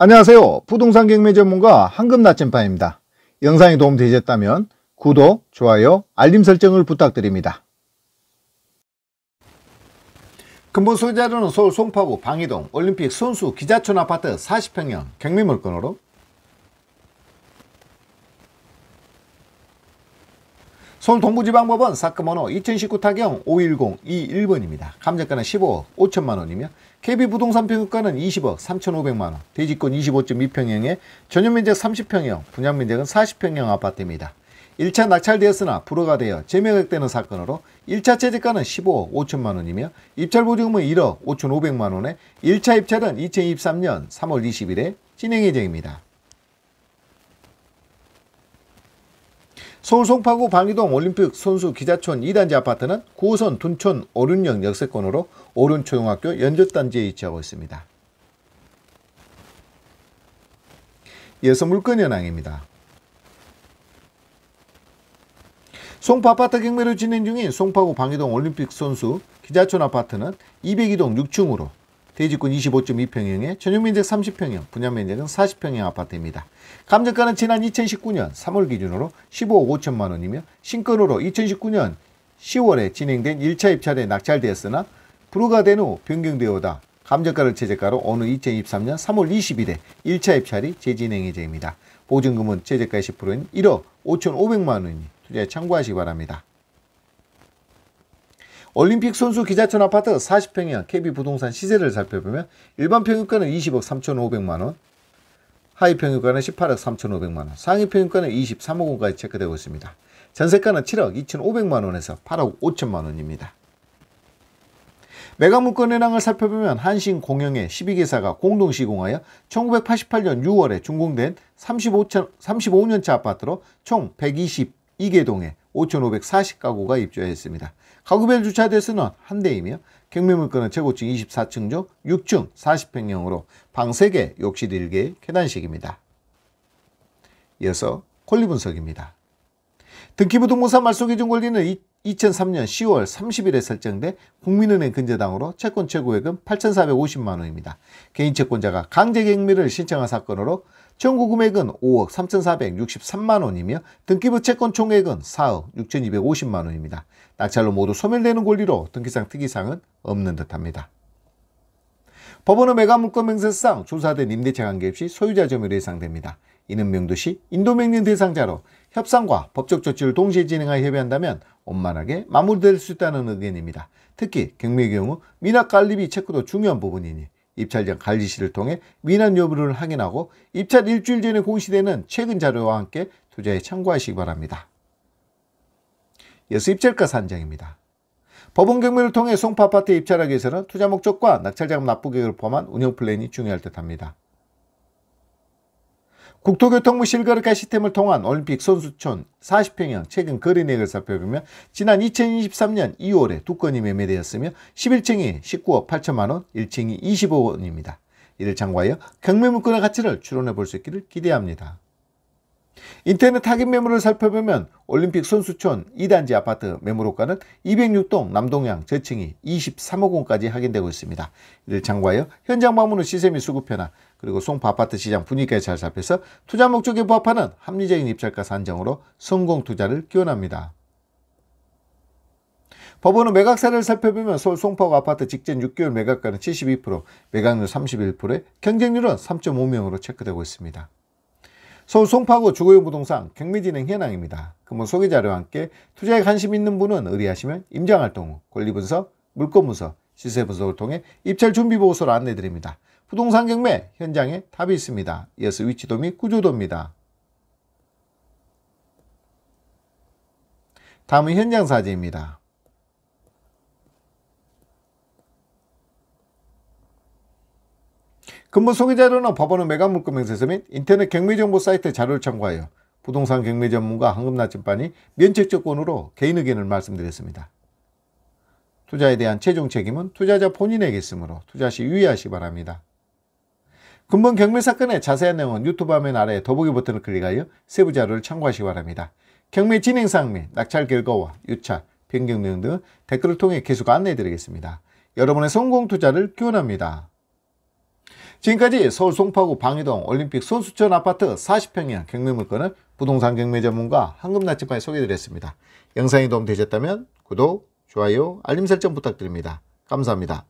안녕하세요. 부동산 경매 전문가 황금 나침반입니다. 영상이 도움되셨다면 구독, 좋아요, 알림 설정을 부탁드립니다. 근본 소유자료는 서울 송파구 방이동 올림픽 선수 기자촌 아파트 40평형 경매 물건으로 서울 동부지방법원 사건번호 2019 타경 5102-1번입니다. 감정가는 15억 5천만원이며 KB부동산평균가는 20억 3,500만원, 대지권 25.2평형에 전용면적 30평형, 분양면적은 40평형 아파트입니다. 1차 낙찰되었으나 불허가 되어 재매각되는 사건으로 1차 체제가는 15억 5천만원이며 입찰보증금은 1억 5,500만원에 1차 입찰은 2023년 3월 20일에 진행 예정입니다. 서울 송파구 방이동 올림픽 선수 기자촌 2단지 아파트는 9호선 둔촌 오륜역 역세권으로 오륜초등학교 연접단지에 위치하고 있습니다. 이어서 물건현황입니다. 송파 아파트 경매를 진행 중인 송파구 방이동 올림픽 선수 기자촌 아파트는 202동 6층으로 대지권 25.2평형에 전용면적 30평형, 분양면적은 40평형 아파트입니다. 감정가는 지난 2019년 3월 기준으로 15억 5천만 원이며 신건으로 2019년 10월에 진행된 1차 입찰에 낙찰되었으나 불허가 된 후 변경되어다 감정가를 최저가로 오는 2023년 3월 20일에 1차 입찰이 재진행 이정입니다 보증금은 최저가의 10%인 1억 5,500만 원이 니 투자에 참고하시기 바랍니다. 올림픽 선수 기자촌 아파트 40평형 KB 부동산 시세를 살펴보면 일반 평균가는 20억 3,500만원, 하위 평균가는 18억 3,500만원, 상위 평균가는 23억 원까지 체크되고 있습니다. 전세가는 7억 2,500만원에서 8억 5천만원입니다. 매각물건현황을 살펴보면 한신 공영의 12개사가 공동 시공하여 1988년 6월에 준공된 35천, 35년차 아파트로 총 122개동에 5,540가구가 입주하였습니다. 가구별 주차대수는 한 대이며 경매물건은 최고층 24층 중 6층 40평형으로 방 3개, 욕실 1개, 계단식입니다. 이어서 권리 분석입니다. 등기부등본 말소기준 권리는 2003년 10월 30일에 설정된 국민은행 근저당으로 채권 최고액은 8,450만 원입니다. 개인 채권자가 강제 경매를 신청한 사건으로 청구 금액은 5억 3,463만 원이며 등기부 채권 총액은 4억 6,250만 원입니다. 낙찰로 모두 소멸되는 권리로 등기상 특이사항은 없는 듯합니다. 법원은 매각 물건 명세상 조사된 임대차 관계없이 소유자 점유로 예상됩니다. 이는 명도시 인도명령 대상자로 협상과 법적 조치를 동시에 진행하여 협의한다면 원만하게 마무리될 수 있다는 의견입니다. 특히 경매의 경우 미납 관리비 체크도 중요한 부분이니 입찰장 관리실을 통해 미납 여부를 확인하고 입찰 일주일 전에 공시되는 최근 자료와 함께 투자에 참고하시기 바랍니다. 여수 입찰가 산정입니다. 법원 경매를 통해 송파 아파트에 입찰하기 위해서는 투자 목적과 낙찰자금 납부 계획을 포함한 운영 플랜이 중요할 듯합니다. 국토교통부 실거래가 시스템을 통한 올림픽 선수촌 40평형 최근 거래내역을 살펴보면 지난 2023년 2월에 두 건이 매매되었으며 11층이 19억 8천만원, 1층이 25억원입니다. 이를 참고하여 경매 물건의 가치를 추론해 볼 수 있기를 기대합니다. 인터넷 타깃 매물을 살펴보면 올림픽 선수촌 2단지 아파트 매물호가는 206동 남동향 저층이 23억 원까지 확인되고 있습니다. 이를 참고하여 현장 방문 후 시세미 수급 현황 그리고 송파 아파트 시장 분위기에 잘 살펴서 투자 목적에 부합하는 합리적인 입찰가 산정으로 성공 투자를 기원합니다. 법원은 매각사를 살펴보면 서울 송파구 아파트 직전 6개월 매각가는 72%, 매각률 31%에 경쟁률은 3.5명으로 체크되고 있습니다. 서울 송파구 주거용부동산 경매진행 현황입니다. 근무 소개자료와 함께 투자에 관심 있는 분은 의뢰하시면 임장활동 후 권리분석, 물건분석, 시세분석을 통해 입찰 준비보고서를 안내드립니다. 부동산 경매 현장에 답이 있습니다. 이어서 위치도 및 구조도입니다. 다음은 현장 사진입니다. 근무 소개자료는 법원은 매각문금 명세서 및 인터넷 경매정보 사이트 자료를 참고하여 부동산 경매 전문가 황금나침반이 면책 적권으로 개인 의견을 말씀드렸습니다. 투자에 대한 최종 책임은 투자자 본인에게 있으므로 투자 시 유의하시기 바랍니다. 금번 경매 사건의 자세한 내용은 유튜브 화면 아래 더보기 버튼을 클릭하여 세부 자료를 참고하시기 바랍니다. 경매 진행사및 낙찰 결과와 유찰, 변경 내용 등 댓글을 통해 계속 안내해 드리겠습니다. 여러분의 성공 투자를 기원합니다. 지금까지 서울 송파구 방이동 올림픽 손수천 아파트 40평형 경매 물건을 부동산 경매 전문가 황금나치반에 소개드렸습니다. 해 영상이 도움되셨다면 구독, 좋아요, 알림 설정 부탁드립니다. 감사합니다.